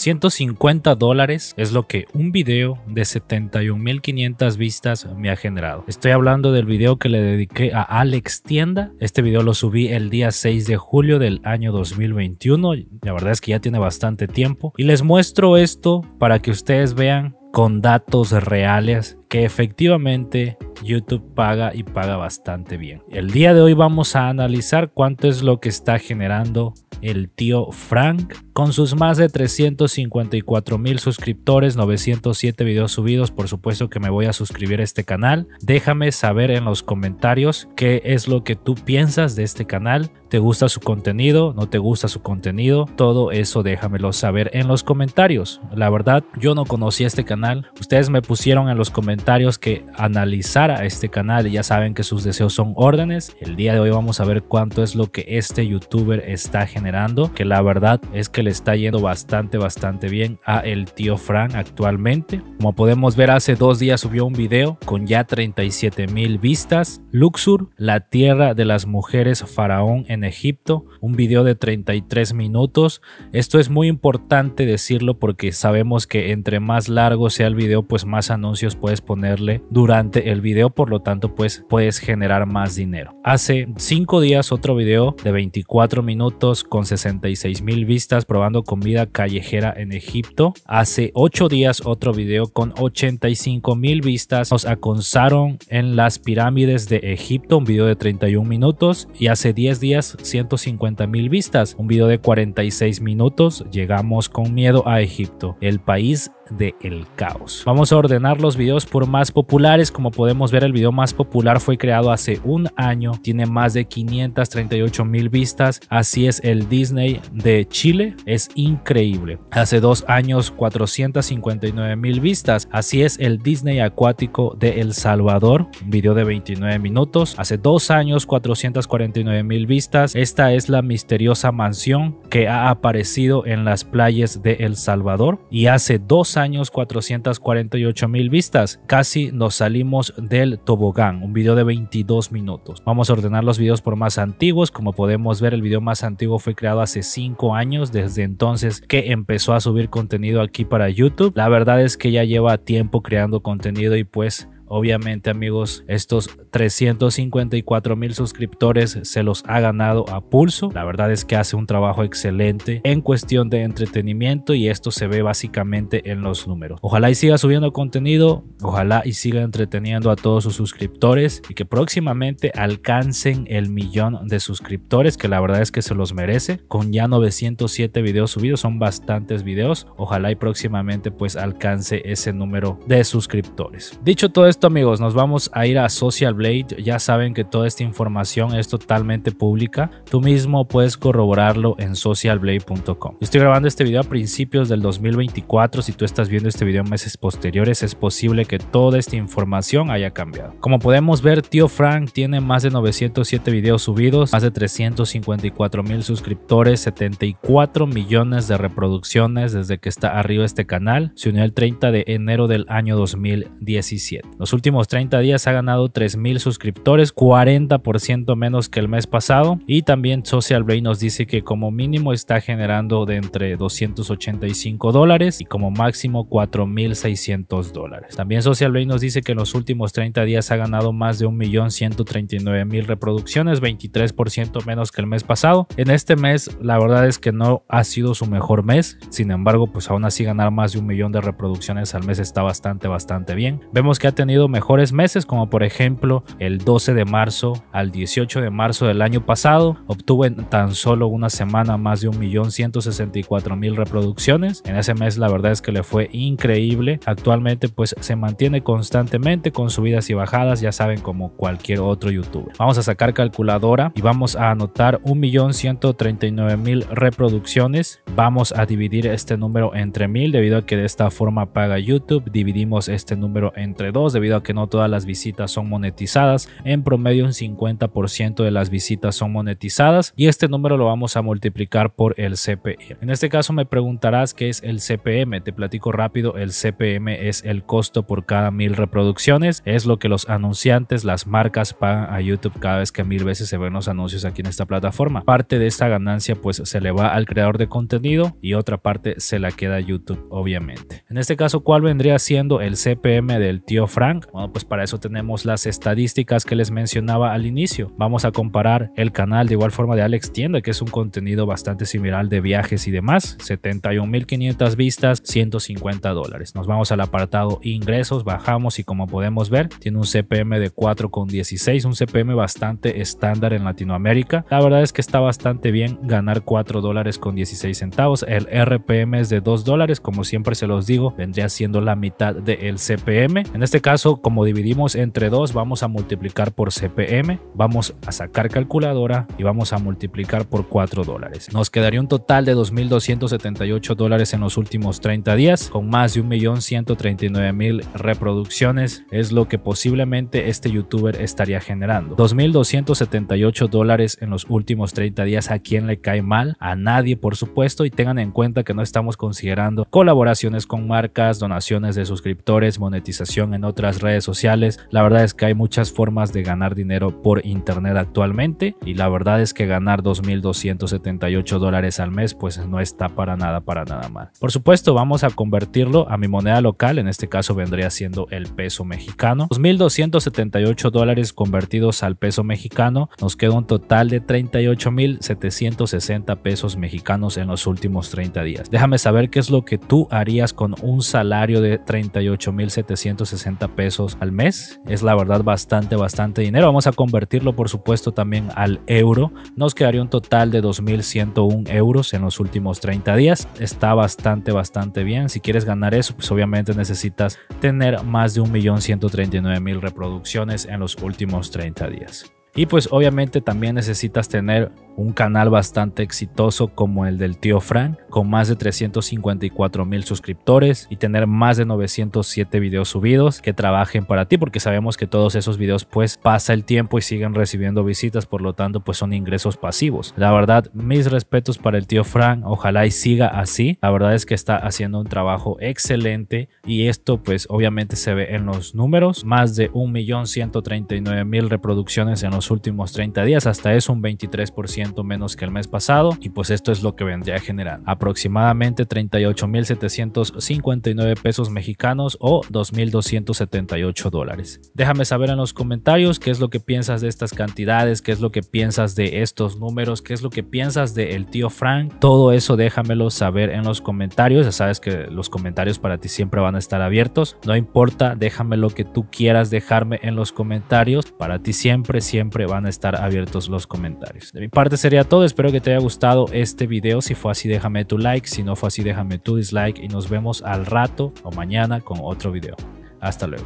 150 dólares es lo que un video de 71.500 vistas me ha generado. Estoy hablando del video que le dediqué a Alex Tienda. Este video lo subí el día 6 de julio del año 2021. La verdad es que ya tiene bastante tiempo. Y les muestro esto para que ustedes vean con datos reales que efectivamente YouTube paga y paga bastante bien. El día de hoy vamos a analizar cuánto es lo que está generando el tío Frank, con sus más de 354 mil suscriptores, 907 videos subidos, por supuesto que me voy a suscribir a este canal. Déjame saber en los comentarios qué es lo que tú piensas de este canal. ¿Te gusta su contenido? ¿No te gusta su contenido? Todo eso déjamelo saber en los comentarios. La verdad, yo no conocía este canal. Ustedes me pusieron en los comentarios que analizara este canal y ya saben que sus deseos son órdenes. El día de hoy vamos a ver cuánto es lo que este youtuber está generando que la verdad es que le está yendo bastante, bastante bien a el tío frank actualmente. Como podemos ver, hace dos días subió un video con ya 37 mil vistas. Luxur, la tierra de las mujeres faraón en Egipto, un video de 33 minutos. Esto es muy importante decirlo porque sabemos que entre más largo sea el video, pues más anuncios puedes ponerle durante el video, por lo tanto, pues puedes generar más dinero. Hace cinco días otro video de 24 minutos con 66 mil vistas probando comida callejera en Egipto. Hace 8 días otro video con 85 mil vistas. Nos aconsaron en las pirámides de Egipto, un video de 31 minutos. Y hace 10 días 150 mil vistas, un video de 46 minutos. Llegamos con miedo a Egipto. El país de El Caos. Vamos a ordenar los videos por más populares. Como podemos ver, el video más popular fue creado hace un año. Tiene más de 538 mil vistas. Así es el Disney de Chile. Es increíble. Hace dos años, 459 mil vistas. Así es el Disney acuático de El Salvador. Un video de 29 minutos. Hace dos años, 449 mil vistas. Esta es la misteriosa mansión que ha aparecido en las playas de El Salvador y hace dos años 448 mil vistas. Casi nos salimos del tobogán, un video de 22 minutos. Vamos a ordenar los videos por más antiguos. Como podemos ver, el video más antiguo fue creado hace cinco años, desde entonces que empezó a subir contenido aquí para YouTube. La verdad es que ya lleva tiempo creando contenido y pues Obviamente amigos, estos 354 mil suscriptores se los ha ganado a pulso. La verdad es que hace un trabajo excelente en cuestión de entretenimiento y esto se ve básicamente en los números. Ojalá y siga subiendo contenido, ojalá y siga entreteniendo a todos sus suscriptores y que próximamente alcancen el millón de suscriptores que la verdad es que se los merece. Con ya 907 videos subidos, son bastantes videos. Ojalá y próximamente pues alcance ese número de suscriptores. Dicho todo esto, amigos, nos vamos a ir a Social Blade. Ya saben que toda esta información es totalmente pública. Tú mismo puedes corroborarlo en socialblade.com. Estoy grabando este video a principios del 2024. Si tú estás viendo este video meses posteriores, es posible que toda esta información haya cambiado. Como podemos ver, Tío Frank tiene más de 907 videos subidos, más de 354 mil suscriptores, 74 millones de reproducciones desde que está arriba este canal. Se unió el 30 de enero del año 2017 últimos 30 días ha ganado 3.000 suscriptores, 40% menos que el mes pasado. Y también Social Blade nos dice que como mínimo está generando de entre 285 dólares y como máximo 4.600 dólares. También Social Blade nos dice que en los últimos 30 días ha ganado más de 1.139.000 reproducciones, 23% menos que el mes pasado. En este mes la verdad es que no ha sido su mejor mes, sin embargo pues aún así ganar más de un millón de reproducciones al mes está bastante bastante bien. Vemos que ha tenido mejores meses, como por ejemplo el 12 de marzo al 18 de marzo del año pasado, obtuvo en tan solo una semana más de 1.164.000 reproducciones. En ese mes la verdad es que le fue increíble. Actualmente pues se mantiene constantemente con subidas y bajadas, ya saben, como cualquier otro youtuber. Vamos a sacar calculadora y vamos a anotar 1.139.000 reproducciones. Vamos a dividir este número entre 1.000 debido a que de esta forma paga YouTube. Dividimos este número entre 2 debido a que no todas las visitas son monetizadas. En promedio un 50% de las visitas son monetizadas y este número lo vamos a multiplicar por el CPM. En este caso me preguntarás qué es el CPM. Te platico rápido, el CPM es el costo por cada mil reproducciones. Es lo que los anunciantes, las marcas pagan a YouTube cada vez que mil veces se ven los anuncios aquí en esta plataforma. Parte de esta ganancia pues se le va al creador de contenido y otra parte se la queda a YouTube obviamente. En este caso, ¿cuál vendría siendo el CPM del tío Frank? Bueno, pues para eso tenemos las estadísticas que les mencionaba al inicio. Vamos a comparar el canal de igual forma de Alex Tienda, que es un contenido bastante similar de viajes y demás. 71.500 vistas, 150 dólares. Nos vamos al apartado ingresos, bajamos y como podemos ver, tiene un CPM de 4,16, un CPM bastante estándar en Latinoamérica. La verdad es que está bastante bien ganar 4 dólares con 16 centavos. El RPM es de 2 dólares, como siempre se los digo, vendría siendo la mitad del CPM. En este caso, como dividimos entre 2, vamos a multiplicar por CPM, vamos a sacar calculadora y vamos a multiplicar por 4 dólares. Nos quedaría un total de 2.278 dólares en los últimos 30 días, con más de 1.139.000 reproducciones, es lo que posiblemente este youtuber estaría generando. 2.278 dólares en los últimos 30 días, ¿a quien le cae mal? A nadie, por supuesto, y tengan en cuenta que no estamos considerando colaboraciones con marcas, donaciones de suscriptores, monetización en otras redes sociales. La verdad es que hay muchas formas de ganar dinero por internet actualmente y la verdad es que ganar 2.278 dólares al mes pues no está para nada, para nada mal. Por supuesto vamos a convertirlo a mi moneda local, en este caso vendría siendo el peso mexicano. 2.278 dólares convertidos al peso mexicano nos queda un total de 38.760 pesos mexicanos en los últimos 30 días. Déjame saber qué es lo que tú harías con un salario de 38.760 pesos pesos al mes. Es la verdad bastante, bastante dinero. Vamos a convertirlo por supuesto también al euro. Nos quedaría un total de 2.101 euros en los últimos 30 días. Está bastante, bastante bien. Si quieres ganar eso, pues obviamente necesitas tener más de 1.139.000 reproducciones en los últimos 30 días. Y pues obviamente también necesitas tener un canal bastante exitoso como el del tío Frank, con más de 354 mil suscriptores y tener más de 907 videos subidos que trabajen para ti, porque sabemos que todos esos videos pues pasa el tiempo y siguen recibiendo visitas, por lo tanto pues son ingresos pasivos. La verdad, mis respetos para el tío Frank, ojalá y siga así. La verdad es que está haciendo un trabajo excelente y esto pues obviamente se ve en los números, más de 1.139.000 reproducciones en los últimos 30 días, hasta es un 23% menos que el mes pasado y pues esto es lo que vendría a generar aproximadamente 38.759 pesos mexicanos o 2.278 dólares. Déjame saber en los comentarios qué es lo que piensas de estas cantidades, qué es lo que piensas de estos números, qué es lo que piensas de tío Frank, todo eso déjamelo saber en los comentarios, ya sabes que los comentarios para ti siempre van a estar abiertos, no importa, déjame lo que tú quieras dejarme en los comentarios, para ti siempre, siempre siempre van a estar abiertos los comentarios. De mi parte sería todo, espero que te haya gustado este video, si fue así déjame tu like, si no fue así déjame tu dislike y nos vemos al rato o mañana con otro video. Hasta luego.